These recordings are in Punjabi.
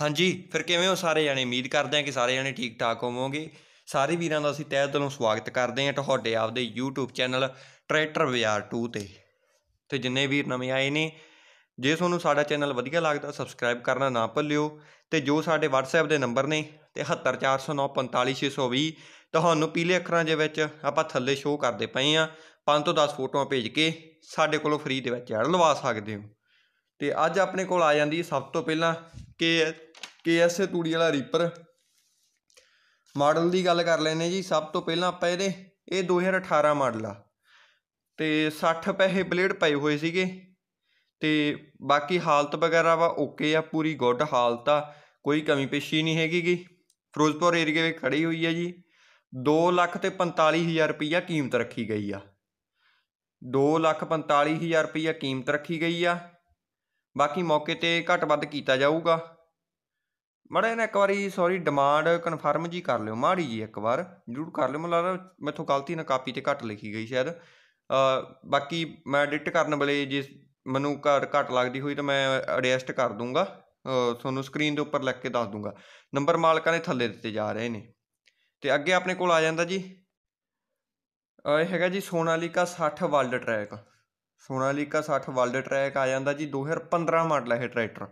ਹਾਂਜੀ ਫਿਰ ਕਿਵੇਂ ਹੋ ਸਾਰੇ ਜਾਣੇ ਉਮੀਦ ਕਰਦੇ ਆ ਕਿ ਸਾਰੇ ਜਾਣੇ ਠੀਕ ਠਾਕ ਹੋਵੋਗੇ ਸਾਰੇ ਵੀਰਾਂ ਦਾ ਅਸੀਂ ਤਹਿ ਦਿਲੋਂ ਸਵਾਗਤ ਕਰਦੇ ਆ ਤੁਹਾਡੇ ਆਪਦੇ YouTube ਚੈਨਲ ਟਰੈਕਟਰ ਬਾਜ਼ਾਰ 2 ਤੇ ਤੇ ਜਿੰਨੇ ਵੀਰ ਨਵੇਂ ਆਏ ਨੇ ਜੇ ਤੁਹਾਨੂੰ ਸਾਡਾ ਚੈਨਲ ਵਧੀਆ ਲੱਗਦਾ ਸਬਸਕ੍ਰਾਈਬ ਕਰਨਾ ਨਾ ਭੁੱਲਿਓ ਤੇ ਜੋ ਸਾਡੇ WhatsApp ਦੇ ਨੰਬਰ ਨੇ ਤੇ ਤੁਹਾਨੂੰ ਪੀਲੇ ਅੱਖਰਾਂ ਦੇ ਵਿੱਚ ਆਪਾਂ ਥੱਲੇ ਸ਼ੋਅ ਕਰਦੇ ਪਏ ਆ 5 ਤੋਂ 10 ਫੋਟੋਆਂ ਭੇਜ ਕੇ ਸਾਡੇ ਕੋਲੋਂ ਫ੍ਰੀ ਦੇ ਵਿੱਚ ਐਡ ਲਵਾ ਸਕਦੇ ਹੋ ਤੇ ਅੱਜ ਆਪਣੇ ਕੋਲ ਆ ਜਾਂਦੀ ਸਭ ਤੋਂ ਪਹਿਲਾਂ ਕੇ KSA ਤੂੜੀ ਵਾਲਾ ਰੀਪਰ ਮਾਡਲ ਦੀ ਗੱਲ ਕਰ ਲੈਨੇ ਜੀ ਸਭ ਤੋਂ ਪਹਿਲਾਂ ਆਪਾਂ ਇਹਦੇ ਇਹ 2018 ਮਾਡਲ ਆ ਤੇ 60 ਪੈਸੇ ਬਲੇਡ ਪਏ ਹੋਏ ਸੀਗੇ ਤੇ ਬਾਕੀ ਹਾਲਤ ਵਗੈਰਾ ਵਾ ਓਕੇ ਆ ਪੂਰੀ ਗੁੱਡ ਹਾਲਤ ਆ ਕੋਈ ਕਮੀ ਪੇਸ਼ੀ ਨਹੀਂ ਹੈਗੀਗੀ ਫਿਰੋਜ਼ਪੁਰ ਏਰੀਏ ਵਿੱਚ ਖੜੀ ਹੋਈ ਹੈ ਜੀ 2 ਲੱਖ ਤੇ 45000 ਰੁਪਇਆ ਕੀਮਤ ਰੱਖੀ ਗਈ ਆ 2 ਲੱਖ 45000 ਰੁਪਇਆ ਕੀਮਤ ਰੱਖੀ ਗਈ ਆ ਬਾਕੀ ਮੌਕੇ ਤੇ ਘੱਟ ਵੱਧ ਕੀਤਾ ਜਾਊਗਾ ਮੜਾ ਨਾ ਇੱਕ ਵਾਰੀ ਸੌਰੀ ਡਿਮਾਂਡ ਕਨਫਰਮ ਜੀ ਕਰ ਲਿਓ ਮਾੜੀ ਜੀ ਇੱਕ ਵਾਰ ਜ਼ਰੂਰ ਕਰ ਲਿਓ ਮਲਾ ਮੈਥੋਂ ਗਲਤੀ ਨਾਲ ਕਾਪੀ ਤੇ ਘੱਟ ਲਿਖੀ ਗਈ ਸ਼ਾਇਦ ਅ ਬਾਕੀ ਮੈਂ ਐਡਿਟ ਕਰਨ ਵੇਲੇ ਜੇ ਮੈਨੂੰ ਘੱਟ ਘੱਟ ਲੱਗਦੀ ਹੋਈ ਤਾਂ ਮੈਂ ਐਡਜਸਟ ਕਰ ਦੂੰਗਾ ਤੁਹਾਨੂੰ ਸਕਰੀਨ ਦੇ ਉੱਪਰ ਲਿਖ ਕੇ ਦੱਸ ਦੂੰਗਾ ਨੰਬਰ ਮਾਲਕਾਂ ਨੇ ਥੱਲੇ ਦਿੱਤੇ ਜਾ ਰਹੇ ਨੇ ਤੇ ਅੱਗੇ ਆਪਣੇ ਕੋਲ ਆ ਜਾਂਦਾ ਜੀ ਇਹ ਹੈਗਾ ਜੀ Sonalika 60 world track Sonalika 60 world track ਆ ਜਾਂਦਾ ਜੀ 2015 ਮਾਡਲ ਹੈ ਇਹ ਟਰੈਕਟਰ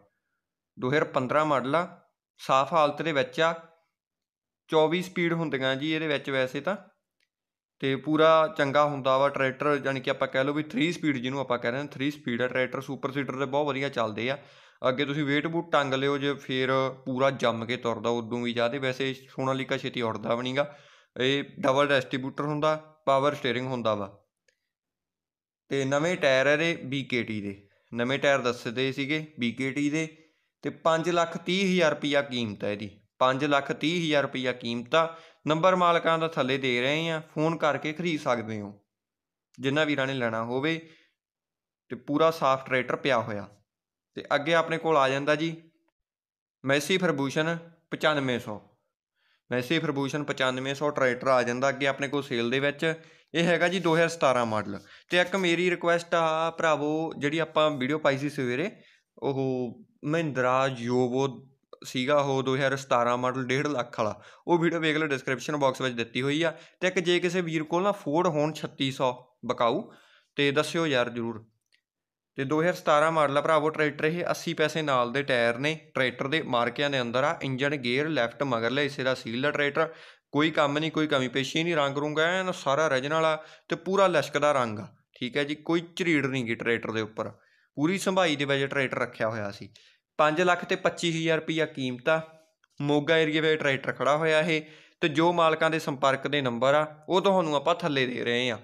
2015 ਮਾਡਲ ਆ ਸਾਫ਼ ਹਾਲਤ ਦੇ ਵਿੱਚ ਆ 24 ਸਪੀਡ ਹੁੰਦੀਆਂ ਜੀ ਇਹਦੇ ਵਿੱਚ ਵੈਸੇ ਤਾਂ ਤੇ ਪੂਰਾ ਚੰਗਾ ਹੁੰਦਾ ਵਾ ਟਰੈਕਟਰ ਯਾਨੀ ਕਿ ਆਪਾਂ ਕਹਿ ਲਓ ਵੀ 3 ਸਪੀਡ ਜਿਹਨੂੰ ਆਪਾਂ ਕਹਿ ਰਹੇ ਹਾਂ 3 ਸਪੀਡ ਆ ਟਰੈਕਟਰ ਸੁਪਰ ਸੀਡਰ ਦੇ ਬਹੁਤ ਵਧੀਆ ਚੱਲਦੇ ਆ ਅੱਗੇ ਤੁਸੀਂ ਵੇਟ ਬੂਟ ਟੰਗ ਲਿਓ ਜੇ ਫੇਰ ਪੂਰਾ ਜੰਮ ਕੇ ਤੁਰਦਾ ਉਦੋਂ ਵੀ ਜਾਦੇ ਵੈਸੇ ਸੋਨਾਲੀਕਾ ਛੇਤੀ ਉੜਦਾ ਵੀ ਨਹੀਂਗਾ ਇਹ ਡਬਲ ਡਿਸਟ੍ਰੀਬਿਊਟਰ ਹੁੰਦਾ ਪਾਵਰ ਸਟੀering ਹੁੰਦਾ ਵਾ ਤੇ ਨਵੇਂ ਟਾਇਰ ਇਹਦੇ BKT ਦੇ ਨਵੇਂ ਟਾਇਰ ਦੱਸਦੇ ਸੀਗੇ BKT ਦੇ ਤੇ 5 ਲੱਖ 30 ਹਜ਼ਾਰ ਰੁਪਇਆ ਕੀਮਤ ਹੈ ਇਹਦੀ 5 ਲੱਖ 30 ਹਜ਼ਾਰ ਰੁਪਇਆ ਕੀਮਤ ਆ ਨੰਬਰ ਮਾਲਕਾਂ ਦਾ ਥੱਲੇ ਦੇ ਰਹੇ ਆ ਫੋਨ ਕਰਕੇ ਖਰੀਦ ਸਕਦੇ ਹੋ ਜਿੰਨਾ ਵੀਰਾਂ ਨੇ ਲੈਣਾ ਹੋਵੇ ਤੇ ਪੂਰਾ ਸਾਫ ਟਰੈਕਟਰ ਪਿਆ ਹੋਇਆ ਤੇ ਅੱਗੇ ਆਪਣੇ ਕੋਲ ਆ ਜਾਂਦਾ ਜੀ Massey Ferguson 9500 Massey Ferguson 9500 tractor ਆ ਜਾਂਦਾ ਅੱਗੇ ਆਪਣੇ ਕੋਲ ਸੇਲ ਦੇ ਵਿੱਚ ਇਹ ਹੈਗਾ ਜੀ 2017 ਮਾਡਲ ਤੇ ਇੱਕ ਮੇਰੀ ਰਿਕੁਐਸਟ ਆ ਭਰਾਵੋ ਜਿਹੜੀ ਆਪਾਂ ਵੀਡੀਓ ਪਾਈ ਸੀ ਸਵੇਰੇ ਉਹ ਮਹਿੰਦਰਾ ਜੋਬੋ ਸੀਗਾ ਉਹ 2017 ਮਾਡਲ 1.5 ਲੱਖ ਵਾਲਾ ਉਹ ਵੀਡੀਓ ਵੇਖ ਲਓ ਡਿਸਕ੍ਰਿਪਸ਼ਨ ਬਾਕਸ ਵਿੱਚ ਦਿੱਤੀ ਹੋਈ ਆ ਤੇ ਇੱਕ ਜੇ ਕਿਸੇ ਵੀਰ ਕੋਲ ਨਾ ਫੋਰਡ ਹੋਣ 3600 ਬਕਾਊ ਤੇ ਦੱਸਿਓ ਯਾਰ ਜਰੂਰ ਤੇ 2017 ਮਾਡਲ ਆ ਭਰਾਵੋ ਟਰੈਕਟਰ ਇਹ 80 ਪੈਸੇ ਨਾਲ ਦੇ ਟਾਇਰ ਨੇ ਟਰੈਕਟਰ ਦੇ ਮਾਰਕਿਆਂ ਦੇ ਅੰਦਰ ਆ ਇੰਜਨ ਗੇਅਰ ਲੈਫਟ ਮਗਰਲੇ ਇਸੇ ਦਾ ਸੀਲ ਦਾ ਟਰੈਕਟਰ ਕੋਈ ਕੰਮ ਨਹੀਂ ਕੋਈ ਕਮੀ ਪੇਸ਼ੀ ਨਹੀਂ ਰੰਗ ਰੂੰਗਾ ਇਹਨਾਂ ਸਾਰਾ ਰਜਨ ਵਾਲਾ ਤੇ ਪੂਰਾ ਦਾ ਰੰਗ ਆ ਠੀਕ ਹੈ ਜੀ ਕੋਈ ਝਰੀੜ ਨਹੀਂ ਗਈ ਟਰੈਕਟਰ ਦੇ ਉੱਪਰ ਪੂਰੀ ਸੰਭਾਈ ਦੇ ਵਿੱਚ ਟਰੈਕਟਰ ਰੱਖਿਆ ਹੋਇਆ ਸੀ 5 ਲੱਖ ਤੇ 25000 ਰੁਪਇਆ ਕੀਮਤ ਆ ਮੋਗਾ ਏਰੀਆ ਵਿੱਚ ਟਰੈਕਟਰ ਖੜਾ ਹੋਇਆ ਹੈ ਤੇ ਜੋ ਮਾਲਕਾਂ ਦੇ ਸੰਪਰਕ ਦੇ ਨੰਬਰ ਆ ਉਹ ਤੁਹਾਨੂੰ ਆਪਾਂ ਥੱਲੇ ਦੇ ਰਹੇ ਆ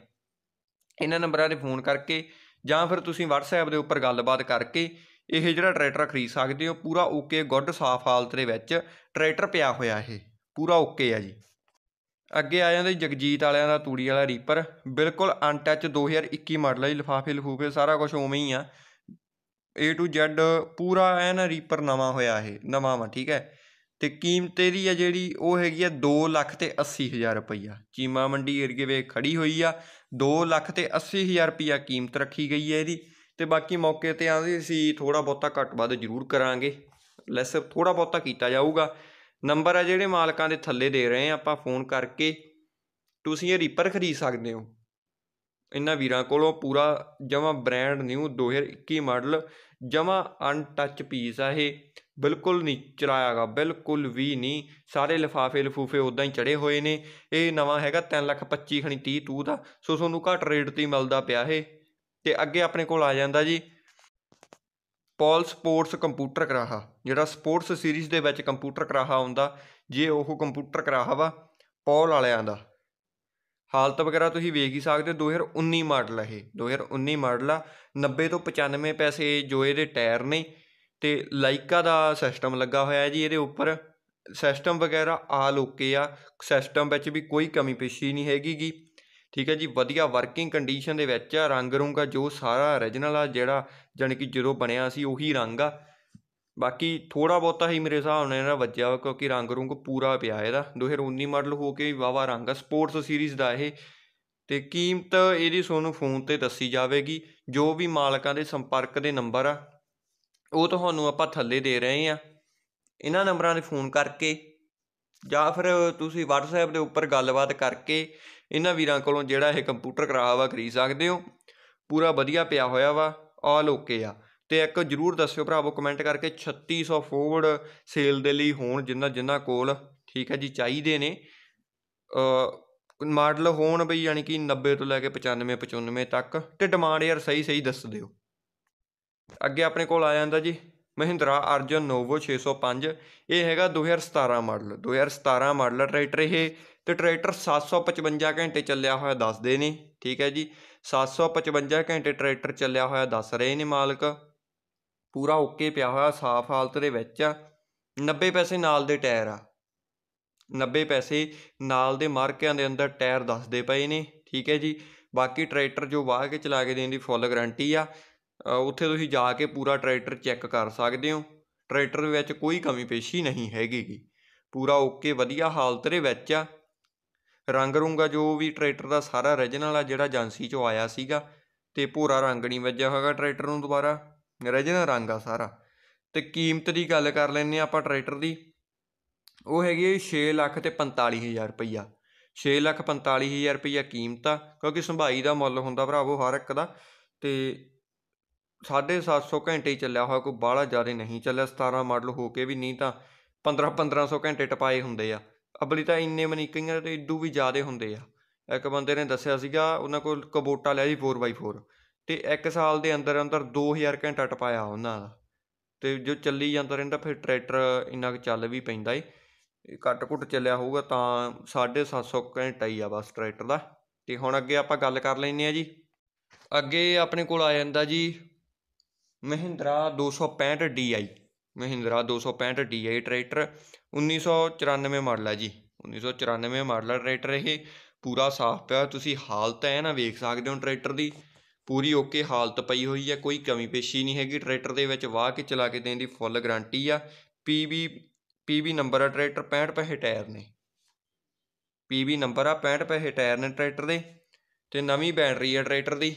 ਇਹਨਾਂ ਨੰਬਰਾਂ 'ਤੇ ਫੋਨ ਕਰਕੇ ਜਾਂ ਫਿਰ ਤੁਸੀਂ WhatsApp ਦੇ ਉੱਪਰ ਗੱਲਬਾਤ ਕਰਕੇ ਇਹ ਜਿਹੜਾ ਟਰੈਕਟਰ ਖਰੀਦ ਸਕਦੇ ਹੋ ਪੂਰਾ ਓਕੇ ਗੁੱਡ ਸਾਫ ਹਾਲਤ ਦੇ ਵਿੱਚ ਟਰੈਕਟਰ ਪਿਆ ਹੋਇਆ ਹੈ ਪੂਰਾ ਓਕੇ ਆ ਜੀ ਅੱਗੇ ਆ ਜਾਂਦਾ ਜਗਜੀਤ ਵਾਲਿਆਂ ਦਾ ਤੂੜੀ ਵਾਲਾ ਰੀਪਰ ਬਿਲਕੁਲ ਅਨਟੱਚ 2021 ਮਾਡਲ ਹੈ ਲਿਫਾਫੇ ਲਫੂਫੇ ਸਾਰਾ ਕੁਝ ਉਵੇਂ ਹੀ ਆ A ਟੂ Z ਪੂਰਾ ਐਨ ਰੀਪਰ ਨਵਾਂ ਹੋਇਆ ਇਹ ਨਵਾਂ ਵਾ ਠੀਕ ਹੈ ਤੇ ਕੀਮਤ ਇਹਦੀ ਆ ਜਿਹੜੀ ਉਹ ਹੈਗੀ ਆ 2 ਲੱਖ ਤੇ 80 ਹਜ਼ਾਰ ਰੁਪਈਆ ਚੀਮਾ ਮੰਡੀ ਏਰੀਏ ਵਿੱਚ ਖੜੀ ਹੋਈ ਆ 2 ਲੱਖ ਤੇ 80 ਹਜ਼ਾਰ ਰੁਪਈਆ ਕੀਮਤ ਰੱਖੀ ਗਈ ਹੈ ਇਹਦੀ ਤੇ ਬਾਕੀ ਮੌਕੇ ਤੇ ਆਂਦੀ ਸੀ ਥੋੜਾ ਬਹੁਤਾ ਘੱਟ ਵੱਧ ਜ਼ਰੂਰ ਕਰਾਂਗੇ ਲੈਸ ਥੋੜਾ ਬਹੁਤਾ ਕੀਤਾ ਜਾਊਗਾ ਨੰਬਰ ਆ ਜਿਹੜੇ ਮਾਲਕਾਂ ਦੇ ਥੱਲੇ ਦੇ ਰਹੇ ਆ ਆਪਾਂ ਫੋਨ ਕਰਕੇ ਤੁਸੀਂ ਇਹ ਰੀਪਰ ਖਰੀਦ ਸਕਦੇ ਹੋ ਇਹਨਾਂ ਵੀਰਾਂ ਕੋਲੋਂ ਪੂਰਾ ਜਮਾ ਬ੍ਰਾਂਡ ਨਿਊ 2021 ਮਾਡਲ ਜਮਾ ਅਨਟੱਚ ਪੀਸ ਆ ਇਹ ਬਿਲਕੁਲ ਨਹੀਂ ਚਰਾਇਆਗਾ ਬਿਲਕੁਲ ਵੀ ਨਹੀਂ ਸਾਰੇ ਲਫਾਫੇ ਲਫੂਫੇ ਉਦਾਂ ਹੀ ਚੜੇ ਹੋਏ ਨੇ ਇਹ ਨਵਾਂ ਹੈਗਾ 325 ਖਣੀ 30 ਤੂ ਦਾ ਸੋ ਤੁਹਾਨੂੰ ਘੱਟ ਰੇਟ ਤੇ ਮਿਲਦਾ ਪਿਆ ਇਹ ਤੇ ਅੱਗੇ ਆਪਣੇ ਕੋਲ ਆ ਜਾਂਦਾ ਜੀ ਪੌਲ ਸਪੋਰਟਸ ਕੰਪਿਊਟਰ ਕਰਾਹਾ ਜਿਹੜਾ ਸਪੋਰਟਸ ਸੀਰੀਜ਼ ਦੇ ਵਿੱਚ ਕੰਪਿਊਟਰ ਕਰਾਹਾ ਹੁੰਦਾ ਜੇ ਉਹ ਕੰਪਿਊਟਰ ਕਰਾਹਾ ਵਾ ਪੌਲ ਵਾਲਿਆਂ ਦਾ ਹਾਲਤ ਵਗੈਰਾ ਤੁਸੀਂ ਵੇਖ ਹੀ ਸਕਦੇ ਹੋ 2019 ਮਾਡਲ ਹੈ ਇਹ 2019 ਮਾਡਲ ਆ 90 ਤੋਂ 95 ਪੈਸੇ ਜੋ ਇਹਦੇ ਟਾਇਰ ਨੇ ਤੇ ਲਾਈਕਾ ਦਾ ਸਿਸਟਮ ਲੱਗਾ ਹੋਇਆ ਜੀ ਇਹਦੇ ਉੱਪਰ ਸਿਸਟਮ ਵਗੈਰਾ ਆਲ ਓਕੇ ਆ ਸਿਸਟਮ ਵਿੱਚ ਵੀ ਕੋਈ ਕਮੀ ਪੇਸ਼ੀ ਨਹੀਂ ਹੈਗੀਗੀ ਠੀਕ ਹੈ ਜੀ ਵਧੀਆ ਵਰਕਿੰਗ ਕੰਡੀਸ਼ਨ ਦੇ ਵਿੱਚ ਆ ਰੰਗ ਰੂੰਗਾ ਜੋ ਸਾਰਾ origignal ਆ ਜਿਹੜਾ ਜਾਨਕੀ ਜਦੋਂ ਬਣਿਆ ਸੀ ਉਹੀ ਰੰਗ ਆ ਬਾਕੀ ਥੋੜਾ ਬਹੁਤਾ ਹੀ ਮੇਰੇ ਹਿਸਾਬ ਨਾਲ ਇਹਦਾ ਬਚਿਆ ਵਾ ਕਿਉਂਕਿ ਰੰਗ ਰੂੰਗ ਪੂਰਾ ਪਿਆ ਇਹਦਾ 2019 ਮਾਡਲ ਹੋ ਕੇ ਵੀ ਵਾਵਾ ਰੰਗ ਆ ਸਪੋਰਟਸ ਸੀਰੀਜ਼ ਦਾ ਇਹ ਤੇ ਕੀਮਤ ਇਹਦੀ ਤੁਹਾਨੂੰ ਫੋਨ ਤੇ ਦੱਸੀ ਜਾਵੇਗੀ ਜੋ ਵੀ ਮਾਲਕਾਂ ਦੇ ਸੰਪਰਕ ਦੇ ਨੰਬਰ ਆ ਉਹ ਤੁਹਾਨੂੰ ਆਪਾਂ ਥੱਲੇ ਦੇ ਰਹੇ ਆ ਇਹਨਾਂ ਨੰਬਰਾਂ ਤੇ ਫੋਨ ਕਰਕੇ ਜਾਂ ਫਿਰ ਤੁਸੀਂ WhatsApp ਦੇ ਉੱਪਰ ਗੱਲਬਾਤ ਕਰਕੇ ਇਹਨਾਂ ਵੀਰਾਂ ਕੋਲੋਂ ਜਿਹੜਾ ਇਹ ਕੰਪਿਊਟਰ ਕਰਾਵਾ ਖਰੀਦ ਸਕਦੇ ਹੋ ਪੂਰਾ ਵਧੀਆ ਪਿਆ ਹੋਇਆ ਵਾ ਆਲ ਓਕੇ ਆ ਤੇ ਇੱਕ ਜਰੂਰ ਦੱਸਿਓ ਭਰਾਵੋ ਕਮੈਂਟ ਕਰਕੇ 3600 ਫੋਰਵਰਡ ਸੇਲ ਦੇ ਲਈ ਹੋਣ ਜਿੰਨਾ ਜਿੰਨਾ ਕੋਲ ਠੀਕ ਹੈ ਜੀ ਚਾਹੀਦੇ ਨੇ ਮਾਡਲ ਹੋਣ ਬਈ ਯਾਨੀ ਕਿ 90 ਤੋਂ ਲੈ ਕੇ 95 95 ਤੱਕ ਤੇ ਡਿਮਾਂਡ ਯਾਰ ਸਹੀ ਸਹੀ ਦੱਸ ਦਿਓ ਅੱਗੇ ਆਪਣੇ ਕੋਲ ਆ ਜਾਂਦਾ ਜੀ ਮਹਿੰਦਰਾ ਅਰਜਨ ਨੋਵੋ 605 ਇਹ ਹੈਗਾ 2017 ਮਾਡਲ 2017 ਮਾਡਲ ਟਰੈਕਟਰ ਇਹ ਤੇ ਟਰੈਕਟਰ 755 ਘੰਟੇ ਚੱਲਿਆ ਹੋਇਆ ਦੱਸਦੇ ਨੇ ਠੀਕ ਹੈ ਜੀ 755 ਘੰਟੇ ਟਰੈਕਟਰ ਚੱਲਿਆ ਹੋਇਆ ਦੱਸ ਰਹੇ ਨੇ ਮਾਲਕ ਪੂਰਾ ਓਕੇ ਪਿਆ ਹੋਇਆ ਸਾਫ਼ ਹਾਲਤ ਦੇ ਵਿੱਚ ਆ 90 ਪੈਸੇ ਨਾਲ ਦੇ ਟਾਇਰ ਆ 90 ਪੈਸੇ ਨਾਲ ਦੇ ਮਾਰਕਿਆਂ ਦੇ ਅੰਦਰ ਟਾਇਰ ਦੱਸਦੇ ਪਏ ਨੇ ਠੀਕ ਹੈ ਜੀ ਬਾਕੀ ਟਰੈਕਟਰ ਜੋ ਵਾਹ ਕੇ ਚਲਾ ਕੇ ਦੇਣ ਦੀ ਫੁੱਲ ਗਾਰੰਟੀ ਆ ਉੱਥੇ ਤੁਸੀਂ ਜਾ ਕੇ ਪੂਰਾ ਟਰੈਕਟਰ ਚੈੱਕ ਕਰ ਸਕਦੇ ਹੋ ਟਰੈਕਟਰ ਵਿੱਚ ਕੋਈ ਕਮੀ ਪੇਸ਼ੀ ਨਹੀਂ ਹੈਗੀ ਪੂਰਾ ਓਕੇ ਵਧੀਆ ਹਾਲਤ ਦੇ ਵਿੱਚ ਆ ਰੰਗ ਰੂੰਗਾ ਜੋ ਵੀ ਟਰੈਕਟਰ ਦਾ ਸਾਰਾ origignal ਆ ਜਿਹੜਾ ਏਜੰਸੀ ਚੋਂ ਆਇਆ ਸੀਗਾ ਤੇ ਪੂਰਾ ਰੰਗ ਨਹੀਂ ਵੱਜਿਆ ਹੋਗਾ ਟਰੈਕਟਰ ਨੂੰ ਦੁਬਾਰਾ ਰਜਨ ਰੰਗ ਆ ਸਾਰਾ ਤੇ ਕੀਮਤ ਦੀ ਗੱਲ ਕਰ ਲੈਨੇ ਆ ਆਪਾਂ ਟਰੈਕਟਰ ਦੀ ਉਹ ਹੈਗੀ 6 ਲੱਖ ਤੇ 45000 ਰੁਪਈਆ 6 ਲੱਖ 45000 ਰੁਪਈਆ ਕੀਮਤ ਆ ਕਿਉਂਕਿ ਸੰਭਾਈ ਦਾ ਮੁੱਲ ਹੁੰਦਾ ਭਰਾਵੋ ਹਰ ਇੱਕ ਦਾ ਤੇ 750 ਘੰਟੇ ਚੱਲਿਆ ਹੋਇਆ ਕੋਈ ਬਾਹਲਾ ਜ਼ਿਆਦਾ ਨਹੀਂ ਚੱਲਿਆ 17 ਮਾਡਲ ਹੋ ਕੇ ਵੀ ਨਹੀਂ ਤਾਂ 15 1500 ਘੰਟੇ ਟਪਾਏ ਹੁੰਦੇ ਆ ਅਬਲੀ ਤਾਂ ਇੰਨੇ ਮਨੀਕਿੰਗਾਂ ਤੇ ਇਦੂ ਵੀ ਜ਼ਿਆਦਾ ਹੁੰਦੇ ਆ ਇੱਕ ਬੰਦੇ ਨੇ ਦੱਸਿਆ ਸੀਗਾ ਉਹਨਾਂ ਕੋਲ ਕਬੋਟਾ ਲਿਆ ਸੀ 4x4 ਤੇ ਇੱਕ ਸਾਲ ਦੇ ਅੰਦਰ ਅੰਦਰ 2000 ਘੰਟਾ ਟਪਾਇਆ ਉਹਨਾਂ ਦਾ ਤੇ ਜੋ ਚੱਲੀ ਜਾਂਦਾ ਰਹਿੰਦਾ ਫਿਰ ਟਰੈਕਟਰ ਇੰਨਾ ਕੁ ਚੱਲ ਵੀ ਪੈਂਦਾ ਏ ਘੱਟ ਕੁੱਟ ਚੱਲਿਆ ਹੋਊਗਾ ਤਾਂ 750 ਘੰਟਾ ਹੀ ਆ ਬਸ ਟਰੈਕਟਰ ਦਾ ਤੇ ਹੁਣ ਅੱਗੇ ਆਪਾਂ ਗੱਲ ਕਰ ਲੈਨੇ ਆ ਜੀ ਅੱਗੇ ਆਪਣੇ ਕੋਲ ਆ ਜਾਂਦਾ ਜੀ Mahindra 265 DI Mahindra 265 DI tractor 1994 model ਹੈ ਜੀ 1994 ਮਾਡਲ ਟਰੈਕਟਰ ਇਹ ਪੂਰਾ ਸਾਫ਼ ਪਿਆ ਤੁਸੀਂ ਹਾਲਤ ਐ ਨਾ ਵੇਖ ਸਕਦੇ ਹੋ ਟਰੈਕਟਰ ਦੀ ਪੂਰੀ ਓਕੇ ਹਾਲਤ ਪਈ ਹੋਈ ਹੈ ਕੋਈ ਕਮੀ ਪੇਸ਼ੀ ਨਹੀਂ ਹੈਗੀ ਟਰੈਕਟਰ ਦੇ ਵਿੱਚ ਵਾਹ ਕੇ ਚਲਾ ਕੇ ਦੇਣ ਦੀ ਫੁੱਲ ਗਾਰੰਟੀ ਆ ਪੀਵੀ ਪੀਵੀ ਨੰਬਰ ਆ ਟਰੈਕਟਰ 65 ਪੈਸੇ ਟਾਇਰ ਨੇ ਪੀਵੀ ਨੰਬਰ ਆ 65 ਪੈਸੇ ਟਾਇਰ ਨੇ ਟਰੈਕਟਰ ਦੇ ਤੇ ਨਵੀਂ ਬੈਟਰੀ ਆ ਟਰੈਕਟਰ ਦੀ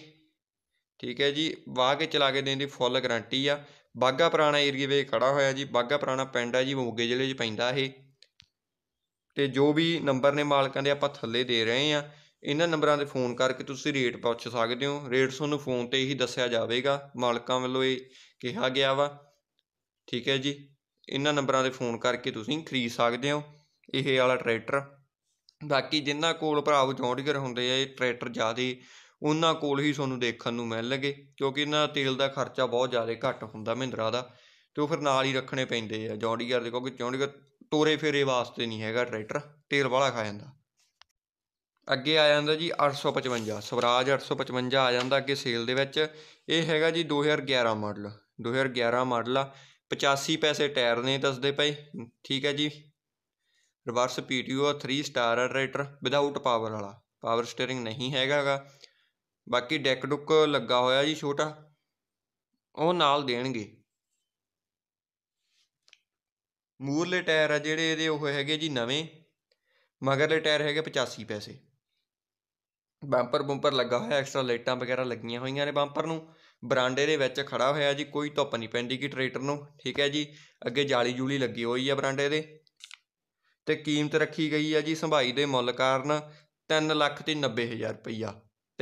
ਠੀਕ ਹੈ ਜੀ ਵਾਹ ਕੇ ਚਲਾ ਕੇ ਦੇਣ ਦੀ ਫੁੱਲ ਗਾਰੰਟੀ ਆ ਬਾਗਾ ਪੁਰਾਣਾ ਏਰੀਆ ਵਿੱਚ ਖੜਾ ਹੋਇਆ ਜੀ ਬਾਗਾ ਪੁਰਾਣਾ ਪਿੰਡ ਆ ਜੀ ਮੋਗੇ ਜ਼ਿਲ੍ਹੇ 'ਚ ਪੈਂਦਾ ਇਹ ਤੇ ਜੋ ਵੀ ਨੰਬਰ ਨੇ ਮਾਲਕਾਂ ਦੇ ਆਪਾਂ ਥੱਲੇ ਦੇ ਰਹੇ ਆ ਇਹਨਾਂ ਨੰਬਰਾਂ 'ਤੇ ਫੋਨ ਕਰਕੇ ਤੁਸੀਂ ਰੇਟ ਪੁੱਛ ਸਕਦੇ ਹੋ ਰੇਟ ਤੁਹਾਨੂੰ ਫੋਨ ਤੇ ਹੀ ਦੱਸਿਆ ਜਾਵੇਗਾ ਮਾਲਕਾਂ ਵੱਲੋਂ ਇਹ ਕਿਹਾ ਗਿਆ ਵਾ ਠੀਕ ਹੈ ਜੀ ਇਹਨਾਂ ਨੰਬਰਾਂ 'ਤੇ ਫੋਨ ਕਰਕੇ ਤੁਸੀਂ ਖਰੀਦ ਸਕਦੇ ਹੋ ਇਹ ਵਾਲਾ ਟਰੈਕਟਰ ਬਾਕੀ ਜਿਨ੍ਹਾਂ ਕੋਲ ਭਰਾਵ ਜੌਂਡੀਅਰ ਹੁੰਦੇ ਆ ਇਹ ਟਰੈਕਟਰ ਜ਼ਿਆਦੇ ਉਹਨਾਂ ਕੋਲ ਹੀ ਤੁਹਾਨੂੰ ਦੇਖਣ ਨੂੰ ਮਿਲਣਗੇ ਕਿਉਂਕਿ ਇਹਨਾਂ ਦਾ ਤੇਲ ਦਾ ਖਰਚਾ ਬਹੁਤ ਜ਼ਿਆਦਾ ਘੱਟ ਹੁੰਦਾ ਮਹਿੰਦਰਾ ਦਾ ਤੇ ਉਹ ਫਿਰ ਨਾਲ ਹੀ ਰੱਖਣੇ ਪੈਂਦੇ ਆ ਜੌਂਡੀਅਰ ਦੇ ਕਿਉਂਕਿ ਜੌਂਡੀਅਰ ਤੋਰੇ ਫੇਰੇ ਵਾਸਤੇ ਨਹੀਂ ਹੈਗਾ ਟਰੈਕਟਰ ਤੇਲ ਵਾਲਾ ਖਾ ਜਾਂਦਾ ਅੱਗੇ ਆ ਜਾਂਦਾ ਜੀ 855 ਸਵਰਾਜ 855 ਆ ਜਾਂਦਾ ਅੱਗੇ ਸੇਲ ਦੇ ਵਿੱਚ ਇਹ ਹੈਗਾ ਜੀ 2011 ਮਾਡਲ 2011 ਮਾਡਲ ਆ 85 ਪੈਸੇ ਟਾਇਰ ਨੇ ਦੱਸਦੇ ਪਏ ਠੀਕ ਹੈ ਜੀ ਰਿਵਰਸ ਪੀਟੀਓ 3 ਸਟਾਰ ਰੈਟਰ ਵਿਦਆਊਟ ਪਾਵਰ ਵਾਲਾ ਪਾਵਰ ਸਟੀering ਨਹੀਂ ਹੈਗਾਗਾ ਬਾਕੀ ਡੈਕ ਡੁੱਕ ਲੱਗਾ ਹੋਇਆ ਜੀ ਛੋਟਾ ਉਹ ਨਾਲ ਦੇਣਗੇ ਮੂਰਲੇ ਟਾਇਰ ਆ ਜਿਹੜੇ ਇਹਦੇ ਉਹ ਹੈਗੇ ਜੀ ਨਵੇਂ ਮਗਰਲੇ ਟਾਇਰ ਹੈਗੇ 85 ਪੈਸੇ ਬੰਪਰ ਬੰਪਰ ਲੱਗਾ ਹੋਇਆ ਐਕਸਟਰਾ ਲਾਈਟਾਂ ਵਗੈਰਾ ਲੱਗੀਆਂ ਹੋਈਆਂ ਨੇ ਬੰਪਰ ਨੂੰ ਬਰਾਂਡੇ ਦੇ ਵਿੱਚ ਖੜਾ ਹੋਇਆ ਜੀ ਕੋਈ ਧੁੱਪ ਨਹੀਂ ਪੈਂਦੀ ਕਿ ਟਰੈਕਟਰ ਨੂੰ ਠੀਕ ਹੈ ਜੀ ਅੱਗੇ ਜਾਲੀ ਜੂਲੀ ਲੱਗੀ ਹੋਈ ਹੈ ਬਰਾਂਡੇ ਦੇ ਤੇ ਕੀਮਤ ਰੱਖੀ ਗਈ ਹੈ ਜੀ ਸੰਭਾਈ ਦੇ ਮੁੱਲ ਕਾਰਨ 3 ਲੱਖ ਤੇ 90 ਹਜ਼ਾਰ ਰੁਪਈਆ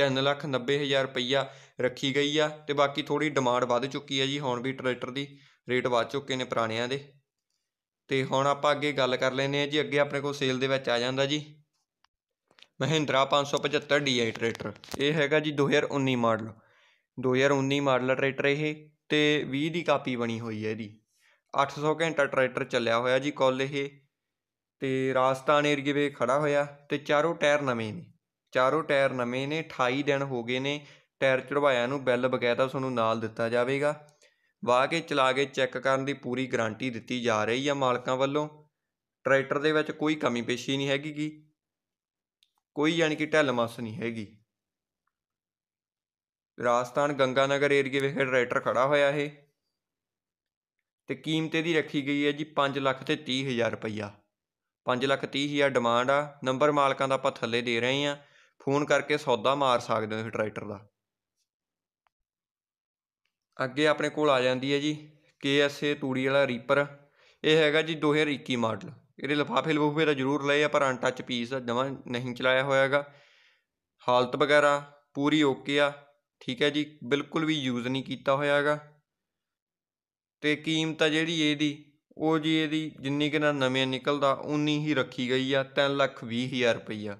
3 ਲੱਖ 90 ਹਜ਼ਾਰ ਰੁਪਈਆ ਰੱਖੀ ਗਈ ਆ ਤੇ ਬਾਕੀ ਥੋੜੀ ਡਿਮਾਂਡ ਵੱਧ ਚੁੱਕੀ ਹੈ ਜੀ ਹੁਣ ਵੀ ਟਰੈਕਟਰ ਦੀ ਰੇਟ ਵੱਧ ਚੁੱਕੇ ਨੇ ਪੁਰਾਣਿਆਂ ਦੇ ਤੇ ਹੁਣ ਆਪਾਂ ਅੱਗੇ ਗੱਲ ਕਰ ਲੈਨੇ ਆ ਜੀ ਅੱਗੇ ਆਪਣੇ ਕੋਲ ਸੇਲ ਦੇ ਵਿੱਚ ਆ ਜਾਂਦਾ ਜੀ ਮਹਿੰਦਰਾ 575 DI ਟਰੈਕਟਰ ਇਹ ਹੈਗਾ ਜੀ 2019 ਮਾਡਲ 2019 ਮਾਡਲ ਟਰੈਕਟਰ ਇਹ ਤੇ 20 ਦੀ ਕਾਪੀ ਬਣੀ ਹੋਈ ਹੈ ਇਹਦੀ 800 ਘੰਟਾ ਟਰੈਕਟਰ ਚੱਲਿਆ ਹੋਇਆ ਜੀ ਕੋਲ ਇਹ ਤੇ ਰਾਜਸਥਾਨ ਏਰੀਏ ਵਿੱਚ ਖੜਾ ਹੋਇਆ ਤੇ ਚਾਰੋਂ ਟਾਇਰ ਨਵੇਂ ਨੇ ਚਾਰੋਂ ਟਾਇਰ ਨਵੇਂ ਨੇ 28 ਦਿਨ ਹੋ ਗਏ ਨੇ ਟਾਇਰ ਚੜਵਾਇਆ ਨੂੰ ਬੈਲ ਬਕਾਇਦਾ ਤੁਹਾਨੂੰ ਨਾਲ ਦਿੱਤਾ ਜਾਵੇਗਾ ਵਾਹ ਕੇ ਚਲਾ ਕੇ ਚੈੱਕ ਕਰਨ ਦੀ ਪੂਰੀ ਗਾਰੰਟੀ ਦਿੱਤੀ ਜਾ ਰਹੀ ਹੈ ਮਾਲਕਾਂ ਵੱਲੋਂ ਟਰੈਕਟਰ ਦੇ ਵਿੱਚ ਕੋਈ ਕਮੀ ਪੇਸ਼ੀ ਨਹੀਂ ਹੈਗੀ ਕੀ ਕੋਈ ਯਾਨੀ ਕਿ ਢੱਲ ਮਸ ਨਹੀਂ ਹੈਗੀ ਰਾਜਸਥਾਨ ਗੰਗਾਨਗਰ ਏਰੀਏ ਵਿਖੇ ਟਰੈਕਟਰ ਖੜਾ ਹੋਇਆ ਇਹ ਤੇ ਕੀਮਤ ਇਹਦੀ ਰੱਖੀ ਗਈ ਹੈ ਜੀ 5 ਲੱਖ ਤੇ 30 ਹਜ਼ਾਰ ਰੁਪਈਆ 5 ਲੱਖ 30 ਹਜ਼ਾਰ ਡਿਮਾਂਡ ਆ ਨੰਬਰ ਮਾਲਕਾਂ ਦਾ ਆਪਾਂ ਥੱਲੇ ਦੇ ਰਹੇ ਆ ਫੋਨ ਕਰਕੇ ਸੌਦਾ ਮਾਰ ਸਕਦੇ ਹੋ ਇਸ ਟਰੈਕਟਰ ਦਾ ਅੱਗੇ ਆਪਣੇ ਕੋਲ ਆ ਜਾਂਦੀ ਹੈ ਜੀ KSA ਤੂੜੀ ਵਾਲਾ ਰੀਪਰ ਇਹ ਹੈਗਾ ਜੀ 2021 ਮਾਡਲ ਇਹਦੇ ਲਫਾਫੇ ਲਫੂਫੇ ਤਾਂ ਜ਼ਰੂਰ ਲਏ ਆ ਪਰ ਅਨਟੱਚ ਪੀਸ ਨਵਾਂ ਨਹੀਂ ਚਲਾਇਆ ਹੋਇਆਗਾ ਹਾਲਤ ਵਗੈਰਾ ਪੂਰੀ ਓਕੇ ਆ ਠੀਕ ਹੈ ਜੀ ਬਿਲਕੁਲ ਵੀ ਯੂਜ਼ ਨਹੀਂ ਕੀਤਾ ਹੋਇਆਗਾ ਤੇ ਕੀਮਤ ਆ ਜਿਹੜੀ ਇਹਦੀ ਉਹ ਜੀ ਇਹਦੀ ਜਿੰਨੀ ਕਿ ਨਾ ਨਵੇਂ ਨਿਕਲਦਾ ਉਨੀ ਹੀ ਰੱਖੀ ਗਈ ਆ 3 ਲੱਖ 20 ਹਜ਼ਾਰ ਰੁਪਈਆ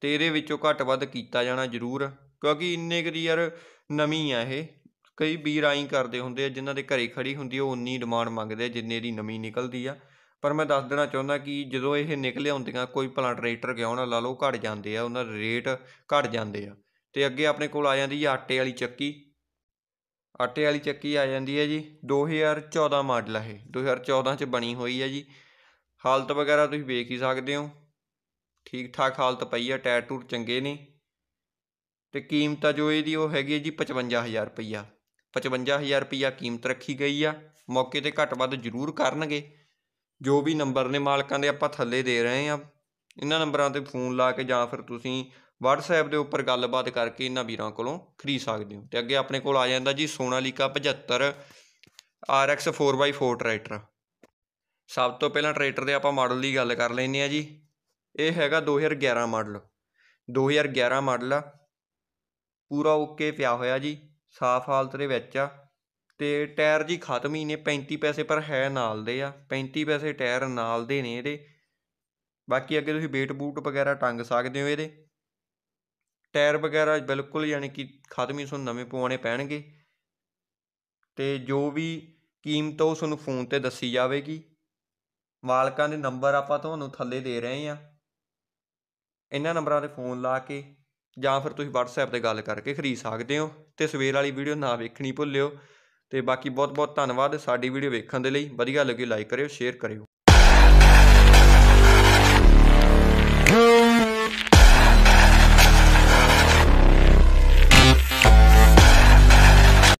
ਤੇ ਇਹਦੇ ਵਿੱਚੋਂ ਘੱਟ ਵੱਧ ਕੀਤਾ ਜਾਣਾ ਜ਼ਰੂਰ ਕਿਉਂਕਿ ਇੰਨੇ ਕਿ ਯਾਰ ਨਵੀਂ ਆ ਇਹ ਕਈ ਵੀਰ ਆਈ ਕਰਦੇ ਹੁੰਦੇ ਆ ਜਿਨ੍ਹਾਂ ਦੇ ਘਰੇ ਖੜੀ ਹੁੰਦੀ ਉਹ ਉਨੀ ਡਿਮਾਂਡ ਮੰਗਦੇ ਆ ਜਿੰਨੇ ਦੀ ਨਵੀਂ ਨਿਕਲਦੀ ਆ ਪਰ ਮੈਂ ਦੱਸ ਦੇਣਾ ਚਾਹੁੰਦਾ ਕਿ ਜਦੋਂ ਇਹ ਨਿਕਲੇ ਹੁੰਦੀਆਂ ਕੋਈ ਪਲਾਂਟ ਟਰੈਕਟਰ ਗਿਆ ਉਹਨਾਂ ਲਾ ਲਓ ਘਟ ਜਾਂਦੇ ਆ ਉਹਨਾਂ ਰੇਟ ਘਟ ਜਾਂਦੇ ਆ ਤੇ ਅੱਗੇ ਆਪਣੇ ਕੋਲ ਆ ਜਾਂਦੀ ਹੈ ਆਟੇ ਵਾਲੀ ਚੱਕੀ ਆਟੇ ਵਾਲੀ ਚੱਕੀ ਆ ਜਾਂਦੀ ਹੈ ਜੀ 2014 ਮਾਡਲ ਹੈ 2014 ਚ ਬਣੀ ਹੋਈ ਹੈ ਜੀ ਹਾਲਤ ਵਗੈਰਾ ਤੁਸੀਂ ਵੇਖ ਹੀ ਸਕਦੇ ਹੋ ਠੀਕ ਠਾਕ ਹਾਲਤ ਪਈ ਆ ਟਾਇਰ ਟੂਰ ਚੰਗੇ ਨੇ ਤੇ ਕੀਮਤ ਜੋ ਇਹਦੀ ਉਹ ਹੈਗੀ ਹੈ ਜੀ 55000 ਰੁਪਈਆ 55000 ਰੁਪਈਆ ਕੀਮਤ ਰੱਖੀ ਗਈ ਆ ਮੌਕੇ ਤੇ ਘੱਟ ਵੱਧ ਜ਼ਰੂਰ ਕਰਨਗੇ ਜੋ ਵੀ ਨੰਬਰ ਨੇ ਮਾਲਕਾਂ ਦੇ ਆਪਾਂ ਥੱਲੇ ਦੇ ਰਹੇ ਆ ਇਹਨਾਂ ਨੰਬਰਾਂ ਤੇ ਫੋਨ ਲਾ ਕੇ ਜਾਂ ਫਿਰ ਤੁਸੀਂ WhatsApp ਦੇ ਉੱਪਰ ਗੱਲਬਾਤ ਕਰਕੇ ਇਹਨਾਂ ਵੀਰਾਂ ਕੋਲੋਂ ਖਰੀਦ ਸਕਦੇ ਹੋ ਤੇ ਅੱਗੇ ਆਪਣੇ ਕੋਲ ਆ ਜਾਂਦਾ ਜੀ ਸੋਨਾਲੀਕਾ 75 RX 4x4 ਟਰੈਕਟਰ ਸਭ ਤੋਂ ਪਹਿਲਾਂ ਟਰੈਕਟਰ ਦੇ ਆਪਾਂ ਮਾਡਲ ਦੀ ਗੱਲ ਕਰ ਲੈਨੇ ਆ ਜੀ ਇਹ ਹੈਗਾ 2011 ਮਾਡਲ 2011 ਮਾਡਲ ਆ ਪੂਰਾ ਓਕੇ ਪਿਆ ਹੋਇਆ ਜੀ ਸਾਫ਼ ਹਾਲਤ ਦੇ ਵਿੱਚ ਆ ਤੇ ਟਾਇਰ ਜੀ ਖਤਮ ਹੀ ਨੇ 35 ਪੈਸੇ ਪਰ ਹੈ ਨਾਲ ਦੇ ਆ 35 ਪੈਸੇ ਟਾਇਰ ਨਾਲ ਦੇ ਨੇ ਇਹਦੇ ਬਾਕੀ ਅੱਗੇ ਤੁਸੀਂ ਬੇਟ ਬੂਟ ਵਗੈਰਾ ਟੰਗ ਸਕਦੇ ਹੋ ਇਹਦੇ ਟਾਇਰ ਵਗੈਰਾ ਬਿਲਕੁਲ ਯਾਨੀ ਕਿ ਖਤਮ ਹੀ ਤੁਹਾਨੂੰ ਨਵੇਂ ਪਵਾਉਣੇ ਪੈਣਗੇ ਤੇ ਜੋ ਵੀ ਕੀਮਤ ਉਹ ਤੁਹਾਨੂੰ ਫੋਨ ਤੇ ਦੱਸੀ ਜਾਵੇਗੀ ਮਾਲਕਾਂ ਦੇ ਨੰਬਰ ਆਪਾਂ ਤੁਹਾਨੂੰ ਥੱਲੇ ਦੇ ਰਹੇ ਹਾਂ ਇਹਨਾਂ ਨੰਬਰਾਂ ਤੇ ਫੋਨ ਲਾ ਕੇ ਜਾਂ ਫਿਰ ਤੁਸੀਂ WhatsApp ਤੇ ਗੱਲ ਕਰਕੇ ਖਰੀਦ ਸਕਦੇ ਹੋ ਤੇ ਸਵੇਰ ਵਾਲੀ ਵੀਡੀਓ ਨਾ ਵੇਖਣੀ ਭੁੱਲਿਓ ਅਤੇ ਬਾਕੀ ਬਹੁਤ ਬਹੁਤ ਧੰਨਵਾਦ ਸਾਡੀ ਵੀਡੀਓ ਵੇਖਣ ਦੇ ਲਈ ਵਧੀਆ ਲੱਗੇ ਲਾਈਕ ਕਰਿਓ ਸ਼ੇਅਰ ਕਰਿਓ